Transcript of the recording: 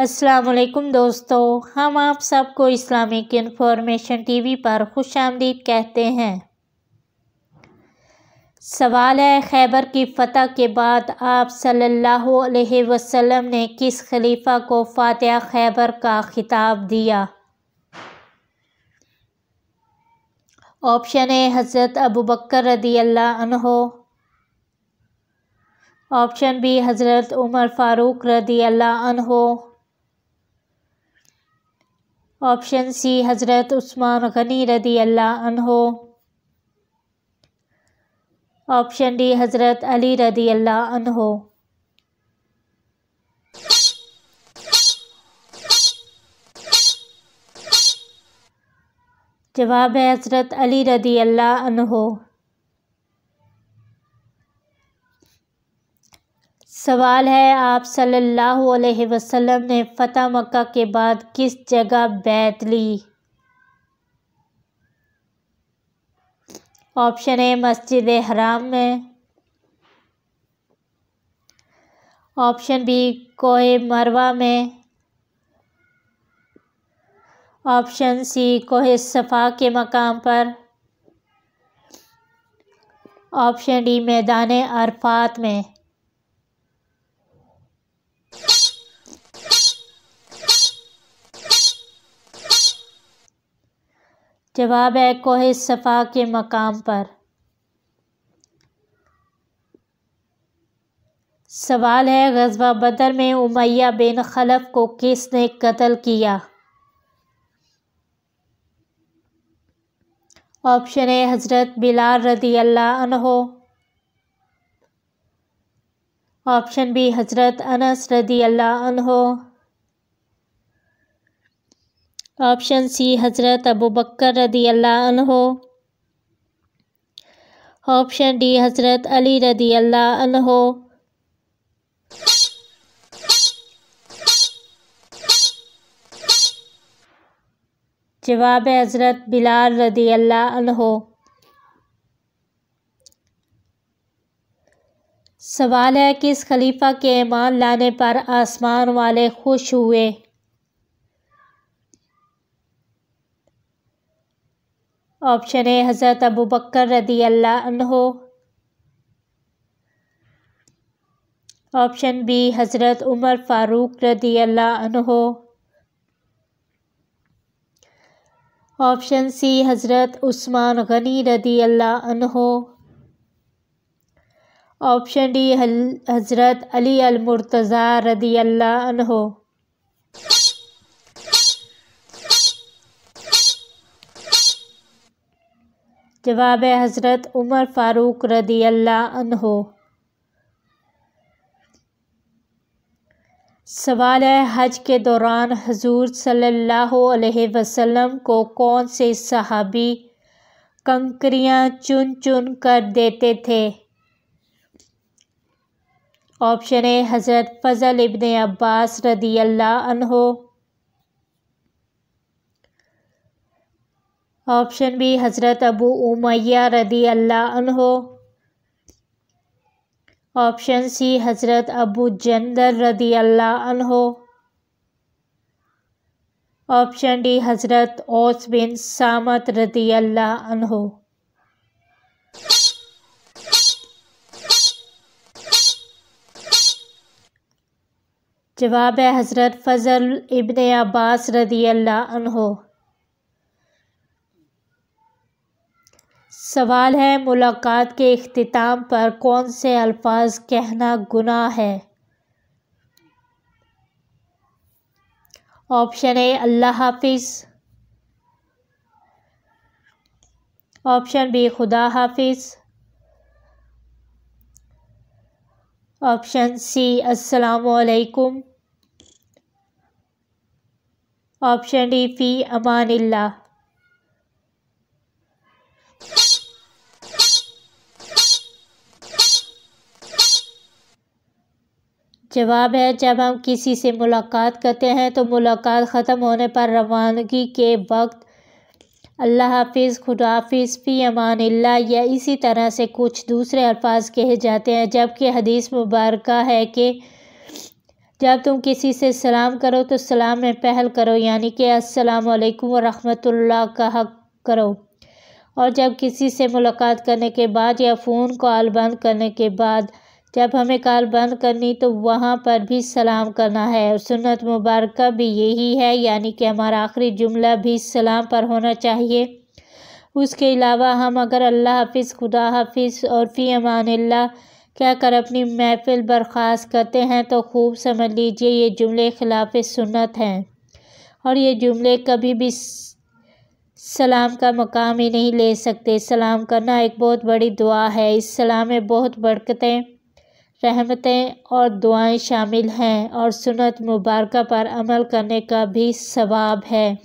असलकुम दोस्तों हम आप सबको इस्लामिक इन्फॉर्मेशन टीवी पर खुश आमदीद कहते हैं सवाल है खैबर की फ़तह के बाद आप सल्लल्लाहु अलैहि वसल्लम ने किस खलीफा को फातह खैबर का खिताब दिया ऑप्शन ए हज़रत अबू बकर रदी अल्लाह ऑप्शन बी हज़रत उमर फ़ारूक रदी अल्लाह ऑप्शन सी हज़रत उस्मान गनी रदी अल्लाह अनहो ऑप्शन डी हज़रत अली रदी अल्लाह अनहो जवाब है हज़रत अली रदी अल्लाह अनहो सवाल है आप सल्लल्लाहु अलैहि वसल्लम ने फ़तह मक्का के बाद किस जगह बैत ली ऑप्शन ए मस्जिद हराम में ऑप्शन बी कोहे मरवा में ऑप्शन सी कोह सफ़ा के मकाम पर ऑप्शन डी मैदान अरफात में जवाब है कोह सफ़ा के मकाम पर सवाल है गजबा बदर में उमैया बिन खलफ को किसने कत्ल किया ऑप्शन है हज़रत बिलार रदी अल्लाह ऑप्शन बी हज़रत अनस रदी अल्लाह ऑप्शन सी हज़रत अबू बकर रदी अल्लाह ऑप्शन डी हज़रत अली रदी अल्लाह जवाब हज़रत बिलाल रदी अल्लाह सवाल है किस खलीफा के ईमान लाने पर आसमान वाले खुश हुए ऑप्शन ए हज़रत अबू बकर रदी अल्लाह ऑप्शन बी हज़रत उमर फ़ारूक रदी अल्लाह ऑप्शन सी हज़रत उस्मान गनी रदी अल्लाह ऑप्शन डी हज़रत अली अलमुर्तज़ा रदी अल्लाह जवाब हज़रत उमर फ़ारूक रदी अल्लाह सवाल है हज के दौरान हजूर सल्लल्लाहु अलैहि वसल्लम को कौन से सहाबी कंकरियाँ चुन चुन कर देते थे ऑप्शन ए हज़रत फ़जल इबन अब्बास रदी अल्लाह अनहो ऑप्शन बी हज़रत अबू उमैया रदी अल्लाह ऑप्शन सी हज़रत अबू जंदर रदी अल्लाह ऑप्शन डी हज़रत ओस बिन सामत रदी अल्लाह जवाब है हज़रत फ़ज़ल इब्ने अब्बास रदी अल्लाह सवाल है मुलाकात के अख्ताम पर कौन से अल्फाज कहना गुनाह है ऑप्शन ए अल्लाह हाफिज़ ऑप्शन बी खुदा हाफिज ऑप्शन सी वालेकुम ऑप्शन डी फ़ी अमानिल्ला जवाब है जब हम किसी से मुलाकात करते हैं तो मुलाकात ख़त्म होने पर रवानगी के वक्त अल्लाह हाफिज़ खुदाफिज फ़ी अमान अल्लाह या इसी तरह से कुछ दूसरे अल्फाज कहे जाते हैं जबकि हदीस मुबारक है कि जब तुम किसी से सलाम करो तो सलाम में पहल करो यानी कि अस्सलाम वालेकुम व रहमतुल्लाह कहा करो और जब किसी से मुलाकात करने के बाद या फ़ोन कॉल बंद करने के बाद जब हमें कॉल बंद करनी तो वहाँ पर भी सलाम करना है सुन्नत मुबारक भी यही है यानी कि हमारा आखिरी जुमला भी सलाम पर होना चाहिए उसके अलावा हम अगर अल्लाह हाफिज़ खुदा हाफिज़ और फ़ी अमान क्या कर अपनी महफिल बर्खास्त करते हैं तो खूब समझ लीजिए ये जुमले खिलाफ सुन्नत हैं और ये जुमले कभी भी सलाम का मकाम ही नहीं ले सकते सलाम करना एक बहुत बड़ी दुआ है इस सलाम में बहुत बरकतें रहमतें और दुआएं शामिल हैं और सुनत मुबारक पर अमल करने का भी सवाब है